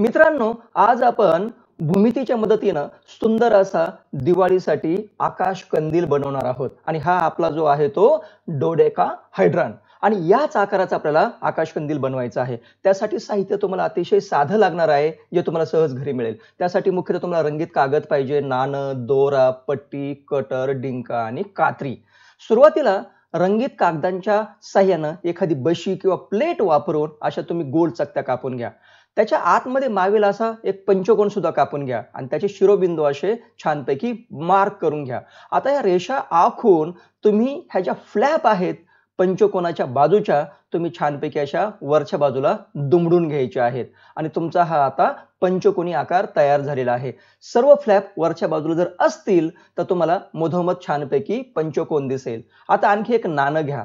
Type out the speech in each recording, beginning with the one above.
मित्रांनो आज आपण भूमितीच्या मदतीनं सुंदर असा दिवाळीसाठी आकाश कंदील बनवणार आहोत आणि हा आपला जो आहे तो डोडेका हायड्रान आणि याच आकाराचा आपल्याला आकाश कंदील बनवायचा आहे त्यासाठी साहित्य तुम्हाला अतिशय साधं लागणार आहे जे तुम्हाला सहज घरी मिळेल त्यासाठी मुख्यतः तुम्हाला रंगीत कागद पाहिजे नाणं दोरा पट्टी कटर डिंका आणि कात्री सुरुवातीला रंगीत कागदांच्या साह्यानं एखादी बशी किंवा प्लेट वापरून अशा तुम्ही गोल चकत्या कापून घ्या त्याच्या आतमध्ये मावेल असा एक पंचकोन सुद्धा कापून घ्या आणि त्याचे शिरोबिंदू असे छानपैकी मार्क करून घ्या आता या रेषा आखून तुम्ही ह्या ज्या फ्लॅप आहेत पंचकोनाच्या बाजूच्या तुम्ही छानपैकी अशा वरच्या बाजूला दुमडून घ्यायच्या आहेत आणि तुमचा हा आता पंचकोनी आकार तयार झालेला आहे सर्व फ्लॅप वरच्या बाजूला जर असतील तर तुम्हाला मधोमध छानपैकी पंचकोन दिसेल आता आणखी एक नाणं घ्या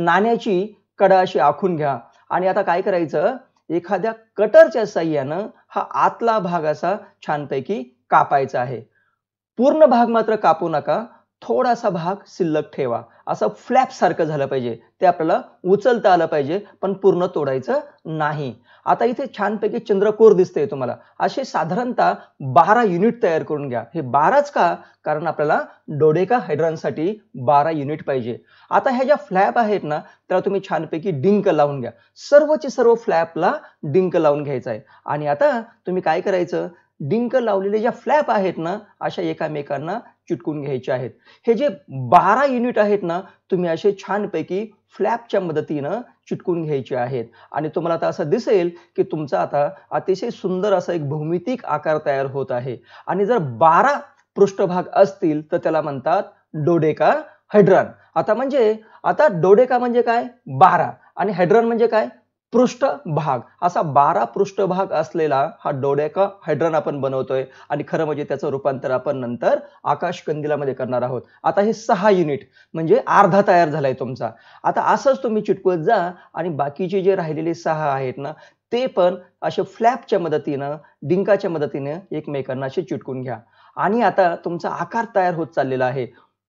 नाण्याची कडा अशी आखून घ्या आणि आता काय करायचं एखाद्या कटरच्या साह्यानं हा आतला भाग असा छानपैकी कापायचा आहे पूर्ण भाग मात्र कापू नका थोडासा भाग शिल्लक ठेवा असं सारखं झालं पाहिजे ते आपल्याला उचलता आलं पाहिजे पण पूर्ण तोडायचं नाही आता इथे छानपैकी चंद्रकोर दिसते तुम्हाला असे साधारणतः बारा युनिट तयार करून घ्या हे बाराच का कारण आपल्याला डोडेका हायड्रॉनसाठी बारा युनिट पाहिजे आता ह्या ज्या फ्लॅप आहेत ना त्याला तुम्ही छानपैकी डिंक लावून घ्या सर्वचे सर्व फ्लॅपला डिंक लावून घ्यायचा आहे आणि आता तुम्ही काय करायचं डिंक लावलेले ज्या फ्लॅप आहेत ना अशा एकामेकांना चिटकून घ्यायचे आहेत हे जे बारा युनिट आहेत ना तुम्ही असे छानपैकी फ्लॅपच्या मदतीनं चिटकून घ्यायचे आहेत आणि तुम्हाला आता असं दिसेल की तुमचा आता अतिशय सुंदर असा एक भौमितिक आकार तयार होत आहे आणि जर बारा पृष्ठभाग असतील तर त्याला म्हणतात डोडेका हायड्रॉन आता म्हणजे आता डोडेका म्हणजे काय बारा आणि हायड्रॉन म्हणजे काय पृष्ठभाग असा बारा पृष्ठभाग असलेला हा डोडेका हायड्रन आपण बनवतोय आणि खरं म्हणजे त्याचं रूपांतर आपण नंतर आकाश कंदिलामध्ये करणार आहोत आता हे सहा युनिट म्हणजे अर्धा तयार झालाय तुमचा आता असंच तुम्ही चिटकवत जा आणि बाकीचे जे राहिलेले सहा आहेत ना ते पण असे फ्लॅपच्या मदतीनं डिंकाच्या मदतीने एकमेकांना असे चिटकून घ्या आणि आता तुमचा आकार तयार होत चाललेला आहे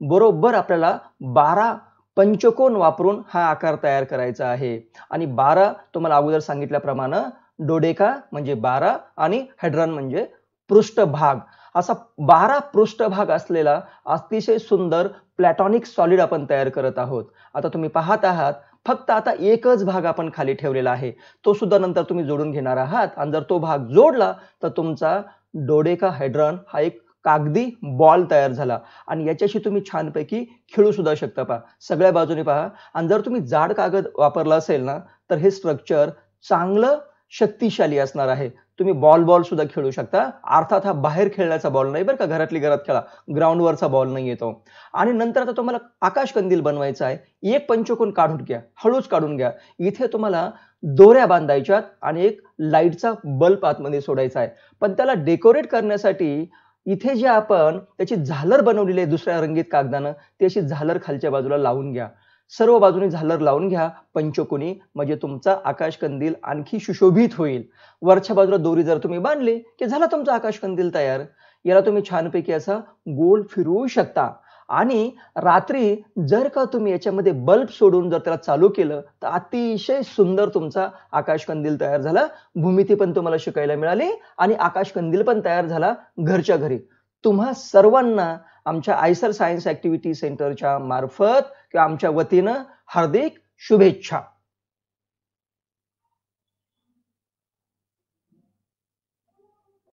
बरोबर आपल्याला बारा पंचकोन वापरून हा आकार तयार करायचा आहे आणि बारा तुम्हाला अगोदर सांगितल्याप्रमाणे डोडेका म्हणजे बारा आणि हेड्रन म्हणजे पृष्ठभाग असा बारा पृष्ठभाग असलेला अतिशय सुंदर प्लॅटॉनिक सॉलिड आपण तयार करत आहोत आता तुम्ही पाहत आहात फक्त आता एकच भाग आपण खाली ठेवलेला आहे तो सुद्धा नंतर तुम्ही जोडून घेणार आहात आणि जर तो भाग जोडला तर तुमचा डोडेका हायड्रॉन हा एक कागदी बॉल तयार झाला आणि याच्याशी तुम्ही छानपैकी खेळू सुद्धा शकता पहा सगळ्या बाजूने पहा आणि जर तुम्ही जाड कागद वापरला असेल ना तर हे स्ट्रक्चर चांगलं शक्तिशाली असणार आहे तुम्ही बॉल बॉल सुद्धा खेळू शकता अर्थात हा बाहेर खेळण्याचा बॉल नाही बरं का घरातली घरात खेळा ग्राउंडवरचा बॉल नाही येतो आणि नंतर आता तुम्हाला आकाश कंदील बनवायचा आहे एक पंचकोन काढून घ्या हळूच काढून घ्या इथे तुम्हाला दोऱ्या बांधायच्यात आणि एक लाईटचा बल्ब आतमध्ये सोडायचा आहे पण त्याला डेकोरेट करण्यासाठी इथे जे आपण त्याची झालर बनवलेली आहे दुसऱ्या रंगीत कागदानं ती अशी झालर खालच्या बाजूला लावून घ्या सर्व बाजूने झालर लावून घ्या पंचकोनी म्हणजे तुमचा आकाशकंदील आणखी सुशोभित होईल वरच्या बाजूला दोरी जर तुम्ही बांधली की झाला तुमचा आकाशकंदील तयार याला तुम्ही छानपैकी असा गोल फिरवू शकता आणि रात्री जर का तुम्ही याच्यामध्ये बल्ब सोडून जर त्याला चालू केलं तर अतिशय सुंदर तुमचा आकाशकंदील तयार झाला भूमिती पण तुम्हाला शिकायला मिळाली आणि आकाशकंदील पण तयार झाला घरच्या घरी तुम्हा सर्वांना आमच्या आयसर सायन्स ऍक्टिव्हिटी सेंटरच्या मार्फत किंवा आमच्या वतीनं हार्दिक शुभेच्छा